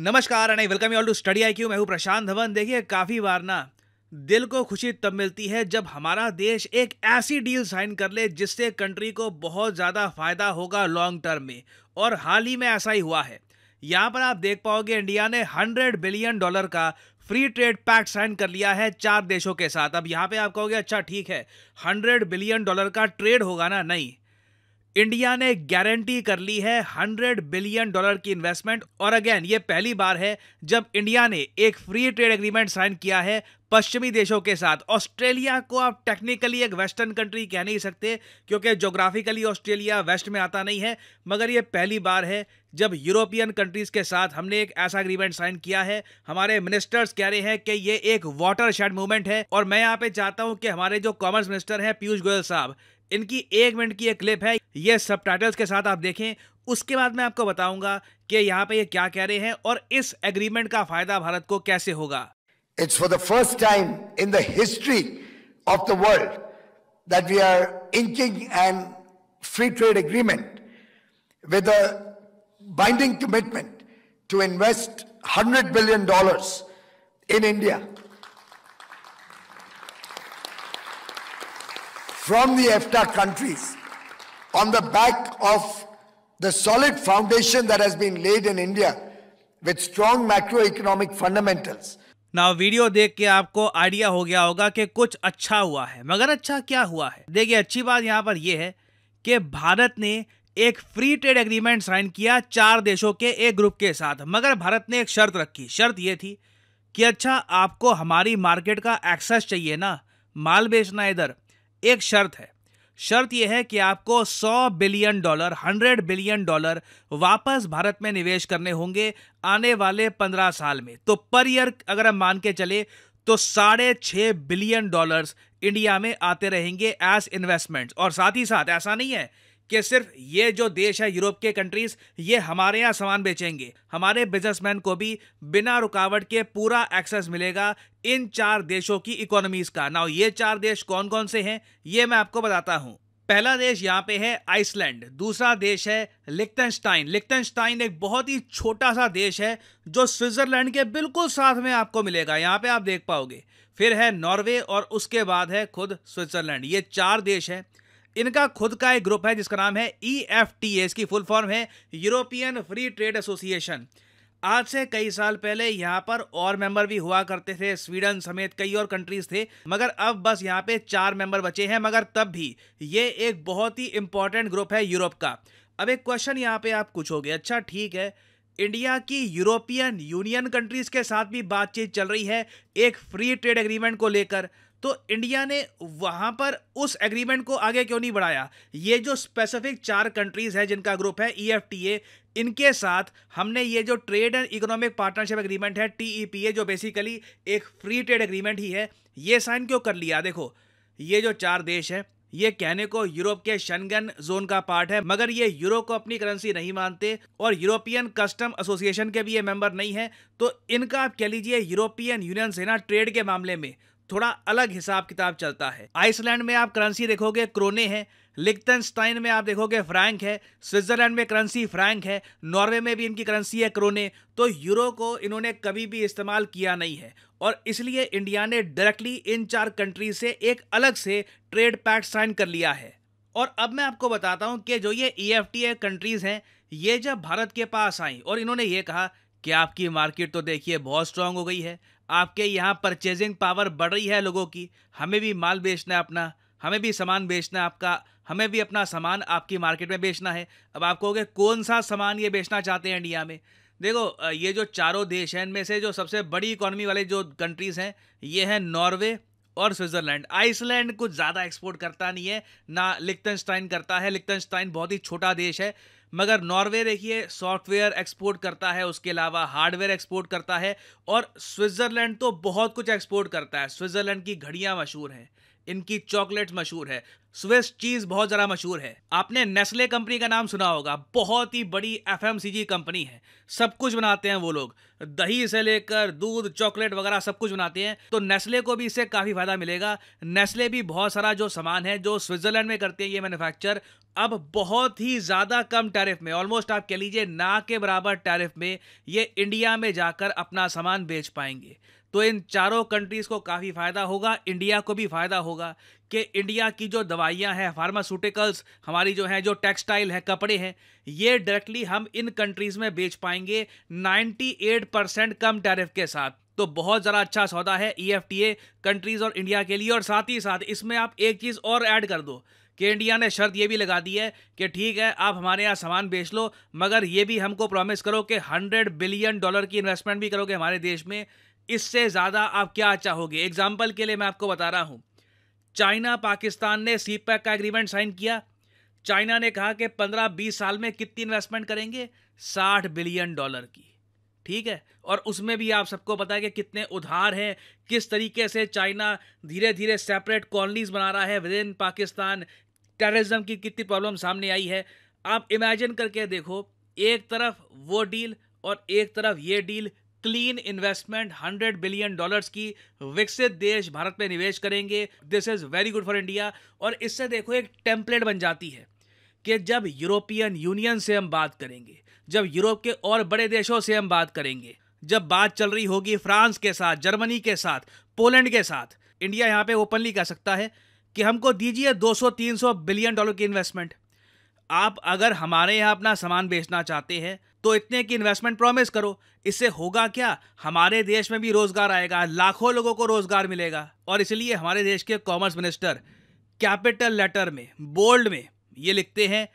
नमस्कार and welcome you all to Study I Q मैं हूँ प्रशांत धवन देखिए काफ़ी बार ना दिल को खुशी तब मिलती है जब हमारा देश एक ऐसी डील साइन कर ले जिससे कंट्री को बहुत ज़्यादा फायदा होगा लॉन्ग टर्म में और हाल ही में ऐसा ही हुआ है यहाँ पर आप देख पाओगे इंडिया ने 100 बिलियन डॉलर का फ्री ट्रेड पैक्ट साइन कर लिया है चार देशों के साथ अब यहाँ पे आप कहोगे अच्छा ठीक है 100 बिलियन डॉलर का ट्रेड होगा ना नहीं इंडिया ने गारंटी कर ली है 100 बिलियन डॉलर की इन्वेस्टमेंट और अगेन ये पहली बार है जब इंडिया ने एक फ्री ट्रेड एग्रीमेंट साइन किया है पश्चिमी देशों के साथ ऑस्ट्रेलिया को आप टेक्निकली एक वेस्टर्न कंट्री कह नहीं सकते क्योंकि जोग्राफिकली ऑस्ट्रेलिया वेस्ट में आता नहीं है मगर ये पहली बार है जब यूरोपियन कंट्रीज़ के साथ हमने एक ऐसा एग्रीमेंट साइन किया है हमारे मिनिस्टर्स कह रहे हैं कि ये एक वाटर शेड मूवमेंट है और मैं यहाँ पे चाहता हूँ कि हमारे जो कॉमर्स मिनिस्टर हैं पीयूष गोयल साहब इनकी एक मिनट की एक क्लिप है ये सब के साथ आप देखें उसके बाद मैं आपको बताऊंगा कि यहाँ पे ये क्या कह रहे हैं और इस एग्रीमेंट का फायदा भारत को कैसे होगा it's for the first time in the history of the world that we are inking and free trade agreement with a binding commitment to invest hundred billion dollars in India from the EFTA countries on the back of the solid foundation that has been laid in India with strong macroeconomic fundamentals. ना video देख के आपको idea हो गया होगा कि कुछ अच्छा हुआ है मगर अच्छा क्या हुआ है देखिए अच्छी बात यहाँ पर यह है कि भारत ने एक फ्री ट्रेड एग्रीमेंट साइन किया चार देशों के एक ग्रुप के साथ मगर भारत ने एक शर्त रखी शर्त ये थी कि अच्छा आपको हमारी मार्केट का एक्सेस चाहिए ना माल बेचना इधर एक शर्त है शर्त यह है कि आपको 100 बिलियन डॉलर 100 बिलियन डॉलर वापस भारत में निवेश करने होंगे आने वाले 15 साल में तो पर ईयर अगर हम मान के चले तो साढ़े छः बिलियन डॉलर्स इंडिया में आते रहेंगे एज इन्वेस्टमेंट्स और साथ ही साथ ऐसा नहीं है कि सिर्फ ये जो देश है यूरोप के कंट्रीज ये हमारे यहाँ सामान बेचेंगे हमारे बिजनेसमैन को भी बिना रुकावट के पूरा एक्सेस मिलेगा इन चार देशों की इकोनॉमीज का नाउ ये चार देश कौन कौन से हैं ये मैं आपको बताता हूँ पहला देश यहाँ पे है आइसलैंड दूसरा देश है लिक्तनस्टाइन लिक्तनस्टाइन एक बहुत ही छोटा सा देश है जो स्विट्जरलैंड के बिल्कुल साथ में आपको मिलेगा यहाँ पे आप देख पाओगे फिर है नॉर्वे और उसके बाद है खुद स्विट्जरलैंड ये चार देश हैं इनका खुद का एक ग्रुप है जिसका नाम है ई एफ टी इसकी फुल फॉर्म है यूरोपियन फ्री ट्रेड एसोसिएशन आज से कई साल पहले यहाँ पर और मेंबर भी हुआ करते थे स्वीडन समेत कई और कंट्रीज थे मगर अब बस यहाँ पे चार मेंबर बचे हैं मगर तब भी ये एक बहुत ही इंपॉर्टेंट ग्रुप है यूरोप का अब एक क्वेश्चन यहाँ पे आप पूछोगे अच्छा ठीक है इंडिया की यूरोपियन यूनियन कंट्रीज के साथ भी बातचीत चल रही है एक फ्री ट्रेड एग्रीमेंट को लेकर तो इंडिया ने वहां पर उस एग्रीमेंट को आगे क्यों नहीं बढ़ाया ये जो स्पेसिफिक चार कंट्रीज है जिनका ग्रुप है ई इनके साथ हमने ये जो trade and economic partnership agreement है टी e जो बेसिकली एक फ्री ट्रेड एग्रीमेंट ही है ये साइन क्यों कर लिया देखो ये जो चार देश है ये कहने को यूरोप के शनगन जोन का पार्ट है मगर ये यूरो को अपनी करेंसी नहीं मानते और यूरोपियन कस्टम एसोसिएशन के भी ये मेंबर नहीं है तो इनका आप कह लीजिए यूरोपियन यूनियन से ना ट्रेड के मामले में थोड़ा अलग हिसाब किताब चलता है आइसलैंड में आप करेंसी देखोगे क्रोने है लिक्तनस्टाइन में आप देखोगे फ्रैंक है स्विट्जरलैंड में करेंसी फ्रैंक है नॉर्वे में भी इनकी करेंसी है क्रोने तो यूरो को इन्होंने कभी भी इस्तेमाल किया नहीं है और इसलिए इंडिया ने डायरेक्टली इन चार कंट्री से एक अलग से ट्रेड पैक्ट साइन कर लिया है और अब मैं आपको बताता हूँ कि जो ये ई e कंट्रीज़ हैं ये जब भारत के पास आई और इन्होंने ये कहा कि आपकी मार्केट तो देखिए बहुत स्ट्रांग हो गई है आपके यहाँ परचेजिंग पावर बढ़ रही है लोगों की हमें भी माल बेचना है अपना हमें भी सामान बेचना है आपका हमें भी अपना सामान आपकी मार्केट में बेचना है अब आप कहोगे कौन सा सामान ये बेचना चाहते हैं इंडिया में देखो ये जो चारों देश हैं इनमें से जो सबसे बड़ी इकोनॉमी वाले जो कंट्रीज़ हैं ये हैं नॉर्वे और स्विट्ज़रलैंड आइसलैंड कुछ ज़्यादा एक्सपोर्ट करता नहीं है ना लिख्तनस्टाइन करता है लिख्तनस्टाइन बहुत ही छोटा देश है मगर नॉर्वे देखिए सॉफ्टवेयर एक्सपोर्ट करता है उसके अलावा हार्डवेयर एक्सपोर्ट करता है और स्विट्ज़रलैंड तो बहुत कुछ एक्सपोर्ट करता है स्विट्ज़रलैंड की घड़ियाँ मशहूर हैं इनकी चॉकलेट मशहूर है स्विस चीज बहुत ज़रा मशहूर है आपने नेस्ले कंपनी का नाम सुना होगा बहुत ही बड़ी एफ कंपनी है सब कुछ बनाते हैं वो लोग दही से लेकर दूध चॉकलेट वगैरह सब कुछ बनाते हैं तो नेस्ले को भी इससे काफ़ी फ़ायदा मिलेगा नेस्ले भी बहुत सारा जो सामान है जो स्विट्ज़रलैंड में करते हैं ये मैन्युफैक्चर अब बहुत ही ज़्यादा कम टैरिफ में ऑलमोस्ट आप कह लीजिए ना के बराबर टैरिफ में ये इंडिया में जाकर अपना सामान बेच पाएंगे तो इन चारों कंट्रीज़ को काफ़ी फ़ायदा होगा इंडिया को भी फ़ायदा होगा कि इंडिया की जो दवाइयाँ हैं फार्मास्यूटिकल्स हमारी जो हैं जो टेक्सटाइल है कपड़े हैं ये डायरेक्टली हम इन कंट्रीज़ में बेच पाएंगे 98 परसेंट कम टैरिफ के साथ तो बहुत ज़रा अच्छा सौदा है ई e कंट्रीज़ और इंडिया के लिए और साथ ही साथ इसमें आप एक चीज़ और ऐड कर दो कि इंडिया ने शर्त ये भी लगा दी है कि ठीक है आप हमारे यहाँ सामान बेच लो मगर ये भी हमको प्रॉमिस करो कि हंड्रेड बिलियन डॉलर की इन्वेस्टमेंट भी करोगे हमारे देश में इससे ज़्यादा आप क्या चाहोगे एग्जाम्पल के लिए मैं आपको बता रहा हूँ चाइना पाकिस्तान ने सी पैक का एग्रीमेंट साइन किया चाइना ने कहा कि पंद्रह बीस साल में कितनी इन्वेस्टमेंट करेंगे साठ बिलियन डॉलर की ठीक है और उसमें भी आप सबको पता है कि कितने उधार हैं किस तरीके से चाइना धीरे धीरे सेपरेट कॉलोनीज बना रहा है विद इन पाकिस्तान टेररिज्म की कितनी प्रॉब्लम सामने आई है आप इमेजिन करके देखो एक तरफ वो डील और एक तरफ ये deal clean investment 100 billion dollars की विकसित देश भारत में निवेश करेंगे this is very good for India और इससे देखो एक टेम्पलेट बन जाती है कि जब यूरोपियन यूनियन से हम बात करेंगे जब यूरोप के और बड़े देशों से हम बात करेंगे जब बात चल रही होगी फ्रांस के साथ जर्मनी के साथ पोलैंड के साथ इंडिया यहाँ पे ओपनली कह सकता है कि हमको दीजिए 200-300 बिलियन डॉलर की इन्वेस्टमेंट आप अगर हमारे यहाँ अपना सामान बेचना चाहते हैं तो इतने की इन्वेस्टमेंट प्रॉमिस करो इससे होगा क्या हमारे देश में भी रोजगार आएगा लाखों लोगों को रोजगार मिलेगा और इसलिए हमारे देश के कॉमर्स मिनिस्टर कैपिटल लेटर में बोल्ड में ये लिखते हैं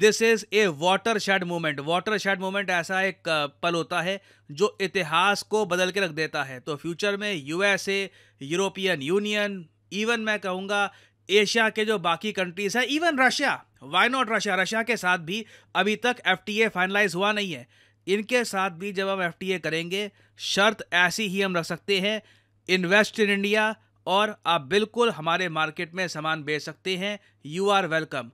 this is a watershed moment watershed moment ऐसा एक पल होता है जो इतिहास को बदल के रख देता है तो फ्यूचर में यूएसए यूरोपियन यूनियन इवन मैं कहूँगा एशिया के जो बाकी कंट्रीज हैं even Russia why not Russia Russia के साथ भी अभी तक एफ फाइनलाइज हुआ नहीं है इनके साथ भी जब हम एफ करेंगे शर्त ऐसी ही हम रख सकते हैं इन्वेस्ट इन इंडिया और आप बिल्कुल हमारे मार्केट में सामान बेच सकते हैं you are welcome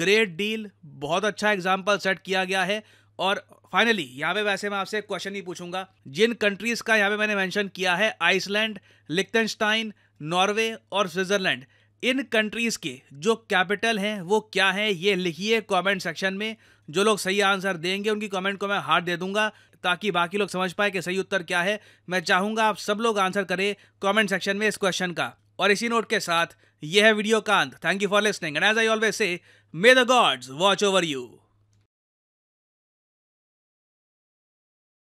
great deal बहुत अच्छा एग्जाम्पल सेट किया गया है और फाइनली यहाँ पे वैसे मैं आपसे क्वेश्चन ही पूछूंगा जिन कंट्रीज़ का यहाँ पे मैंने मेंशन किया है आइसलैंड लिक्तनस्टाइन नॉर्वे और स्विट्ज़रलैंड इन कंट्रीज के जो कैपिटल हैं वो क्या है ये लिखिए कमेंट सेक्शन में जो लोग सही आंसर देंगे उनकी कमेंट को मैं हार्ट दे दूंगा ताकि बाकी लोग समझ पाए कि सही उत्तर क्या है मैं चाहूंगा आप सब लोग आंसर करें कमेंट सेक्शन में इस क्वेश्चन का और इसी नोट के साथ यह है वीडियो कांत thank you for listening and as I always say may the gods watch over you